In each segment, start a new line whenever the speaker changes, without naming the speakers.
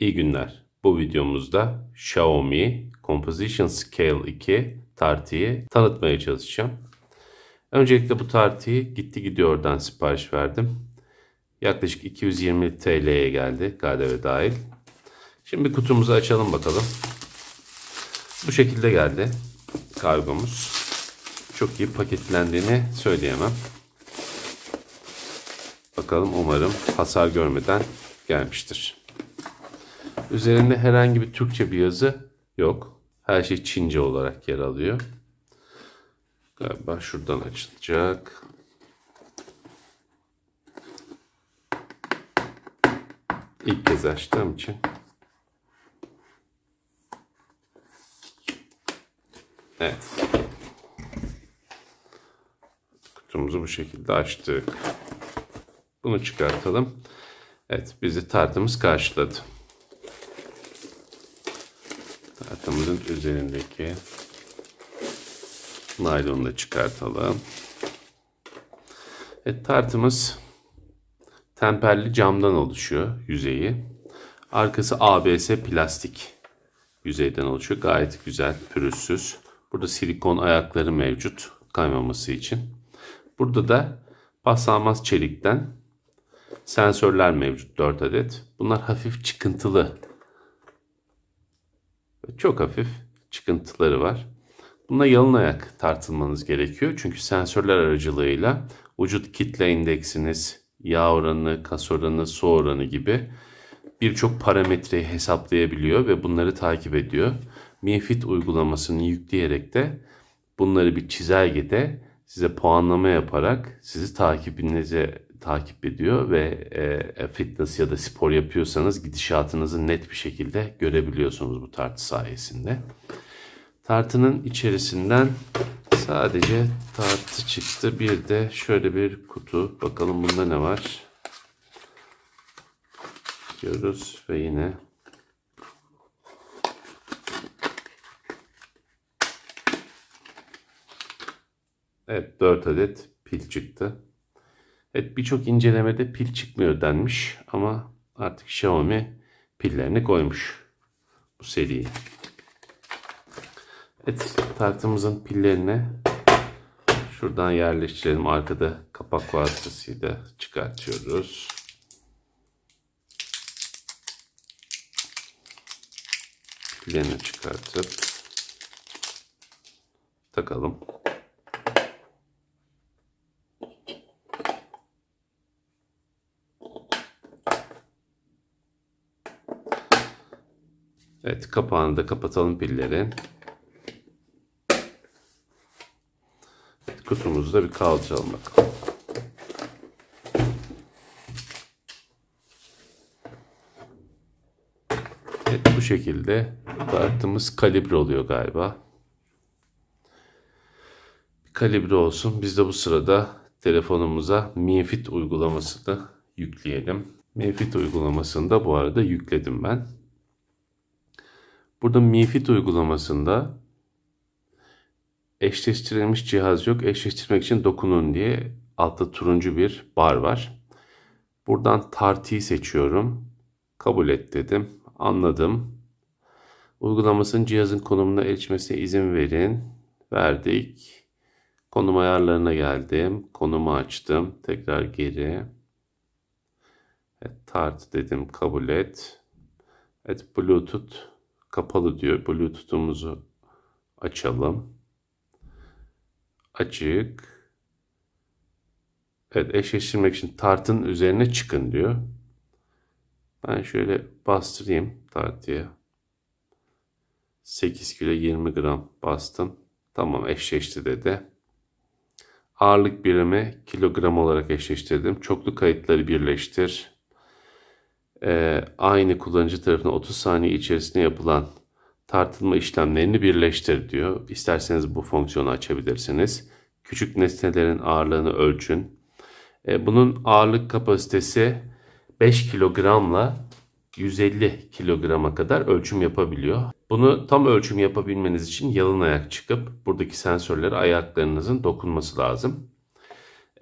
İyi günler. Bu videomuzda Xiaomi Composition Scale 2 tartıyı tanıtmaya çalışacağım. Öncelikle bu tartıyı gitti gidiyordan sipariş verdim. Yaklaşık 220 TL'ye geldi KDV dahil. Şimdi kutumuzu açalım bakalım. Bu şekilde geldi kargomuz. Çok iyi paketlendiğini söyleyemem. Bakalım umarım hasar görmeden gelmiştir. Üzerinde herhangi bir Türkçe bir yazı yok. Her şey Çince olarak yer alıyor. Galiba şuradan açılacak. İlk kez açtığım için. Evet. Kutumuzu bu şekilde açtık. Bunu çıkartalım. Evet bizi tartımız karşıladı. Parçamızın üzerindeki naylonu da çıkartalım. Evet, tartımız temperli camdan oluşuyor yüzeyi. Arkası ABS plastik yüzeyden oluşuyor. Gayet güzel, pürüzsüz. Burada silikon ayakları mevcut kaymaması için. Burada da paslanmaz çelikten sensörler mevcut 4 adet. Bunlar hafif çıkıntılı çok hafif çıkıntıları var. Buna yalın ayak tartılmanız gerekiyor. Çünkü sensörler aracılığıyla vücut kitle indeksiniz, yağ oranı, kas oranı, su oranı gibi birçok parametreyi hesaplayabiliyor ve bunları takip ediyor. MiFit uygulamasını yükleyerek de bunları bir çizelgede size puanlama yaparak sizi takibinize takip ediyor ve e, e, fitness ya da spor yapıyorsanız gidişatınızı net bir şekilde görebiliyorsunuz bu tartı sayesinde. Tartının içerisinden sadece tartı çıktı. Bir de şöyle bir kutu. Bakalım bunda ne var? Diyoruz ve yine Evet 4 adet pil çıktı. Evet birçok incelemede pil çıkmıyor denmiş ama artık Xiaomi pillerini koymuş bu seriyi. Evet tartımızın pillerini şuradan yerleştirelim. Arkada kapak vasıtasıyla çıkartıyoruz. Pillerini çıkartıp takalım. Evet kapağını da kapatalım pilleri. Evet, kutumuzu da bir kalçalım bakalım. Evet bu şekilde kartımız kalibre oluyor galiba. Bir kalibre olsun. Biz de bu sırada telefonumuza Mifit uygulamasını yükleyelim. Mifit uygulamasını da bu arada yükledim ben. Burada MiFit uygulamasında eşleştirilmiş cihaz yok. Eşleştirmek için dokunun diye altta turuncu bir bar var. Buradan tartıyı seçiyorum. Kabul et dedim. Anladım. Uygulamasının cihazın konumuna erişmesine izin verin. Verdik. Konum ayarlarına geldim. Konumu açtım. Tekrar geri. Evet, tart dedim. Kabul et. Evet, Bluetooth kapalı diyor. Bluetooth'umuzu açalım. Açık. Evet eşleştirmek için tartın üzerine çıkın diyor. Ben şöyle bastırayım tartıya. 8 kilo 20 gram bastım. Tamam eşleşti dedi. Ağırlık birimi kilogram olarak eşleştirdim. Çoklu kayıtları birleştir e, aynı kullanıcı tarafından 30 saniye içerisinde yapılan tartılma işlemlerini birleştir diyor. İsterseniz bu fonksiyonu açabilirsiniz. Küçük nesnelerin ağırlığını ölçün. E, bunun ağırlık kapasitesi 5 kilogramla 150 kilograma kadar ölçüm yapabiliyor. Bunu tam ölçüm yapabilmeniz için yalın ayak çıkıp buradaki sensörlere ayaklarınızın dokunması lazım.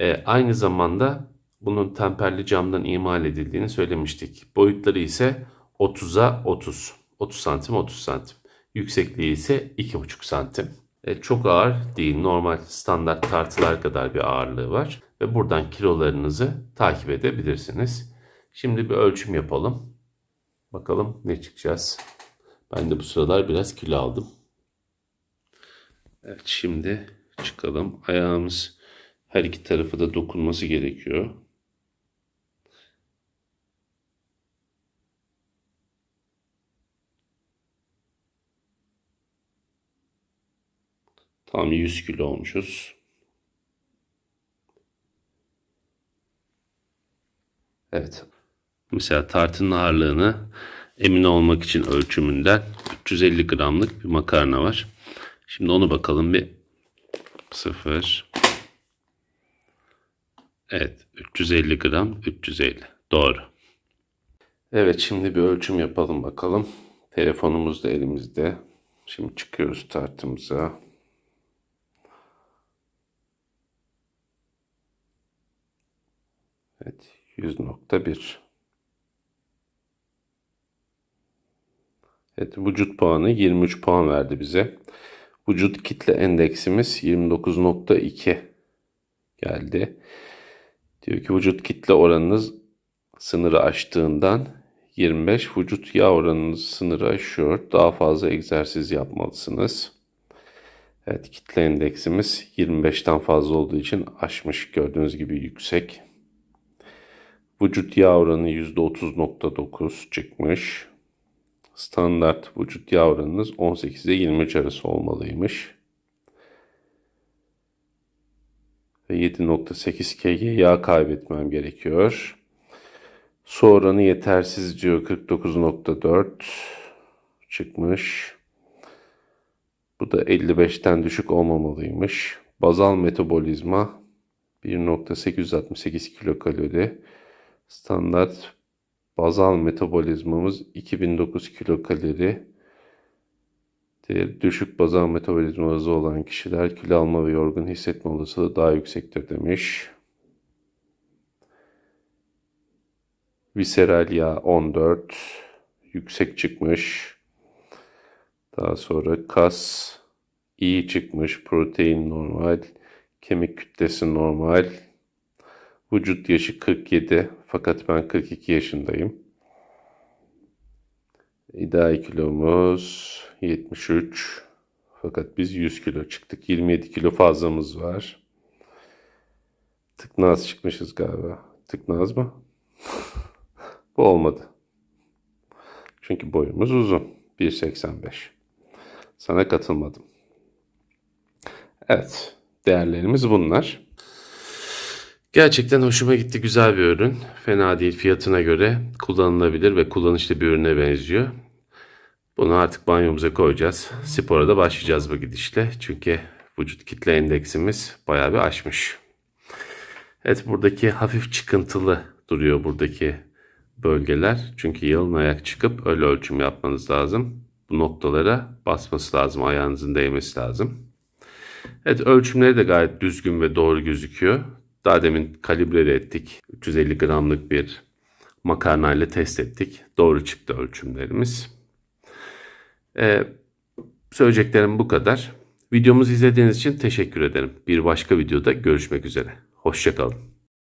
E, aynı zamanda bunun temperli camdan imal edildiğini söylemiştik. Boyutları ise 30'a 30. 30 santim 30 santim. Yüksekliği ise 2,5 santim. E, çok ağır değil. Normal standart tartılar kadar bir ağırlığı var. Ve buradan kilolarınızı takip edebilirsiniz. Şimdi bir ölçüm yapalım. Bakalım ne çıkacağız. Ben de bu sıralar biraz kilo aldım. Evet şimdi çıkalım. Ayağımız her iki tarafı da dokunması gerekiyor. Tam 100 kilo olmuşuz. Evet. Mesela tartının ağırlığını emin olmak için ölçümünden 350 gramlık bir makarna var. Şimdi onu bakalım bir 0 Evet 350 gram 350 doğru. Evet şimdi bir ölçüm yapalım bakalım. Telefonumuz da elimizde. Şimdi çıkıyoruz tartımıza. Evet 100.1 Evet vücut puanı 23 puan verdi bize. Vücut kitle endeksimiz 29.2 geldi. Diyor ki vücut kitle oranınız sınırı aştığından 25 vücut yağ oranınız sınırı aşıyor. Daha fazla egzersiz yapmalısınız. Evet kitle endeksimiz 25'ten fazla olduğu için aşmış gördüğünüz gibi yüksek. Vücut yağ oranı %30.9 çıkmış. Standart vücut yağ oranınız 18 ile 23 arası olmalıymış. Ve 7.8 kg yağ kaybetmem gerekiyor. Su oranı yetersiz diyor 49.4 çıkmış. Bu da 55'ten düşük olmamalıymış. Bazal metabolizma 1.868 kilokalori standart bazal metabolizmamız 2009 kilokalori. Düşük bazal metabolizması olan kişiler kilo alma ve yorgun hissetme olasılığı daha yüksektir demiş. Viseral yağ 14 yüksek çıkmış. Daha sonra kas iyi çıkmış, protein normal, kemik kütlesi normal. Vücut yaşı 47. Fakat ben 42 yaşındayım. İdeal kilomuz 73. Fakat biz 100 kilo çıktık. 27 kilo fazlamız var. Tıknaz çıkmışız galiba. Tıknaz mı? Bu olmadı. Çünkü boyumuz uzun. 1.85. Sana katılmadım. Evet. Değerlerimiz bunlar. Gerçekten hoşuma gitti güzel bir ürün. Fena değil fiyatına göre kullanılabilir ve kullanışlı bir ürüne benziyor. Bunu artık banyomuza koyacağız. Spora da başlayacağız bu gidişle. Çünkü vücut kitle endeksimiz bayağı bir aşmış. Evet buradaki hafif çıkıntılı duruyor buradaki bölgeler. Çünkü yalın ayak çıkıp öyle ölçüm yapmanız lazım. Bu noktalara basması lazım. Ayağınızın değmesi lazım. Evet ölçümleri de gayet düzgün ve doğru gözüküyor. Daha demin kalibre ettik. 350 gramlık bir makarna ile test ettik. Doğru çıktı ölçümlerimiz. Ee, söyleyeceklerim bu kadar. Videomuzu izlediğiniz için teşekkür ederim. Bir başka videoda görüşmek üzere. Hoşçakalın.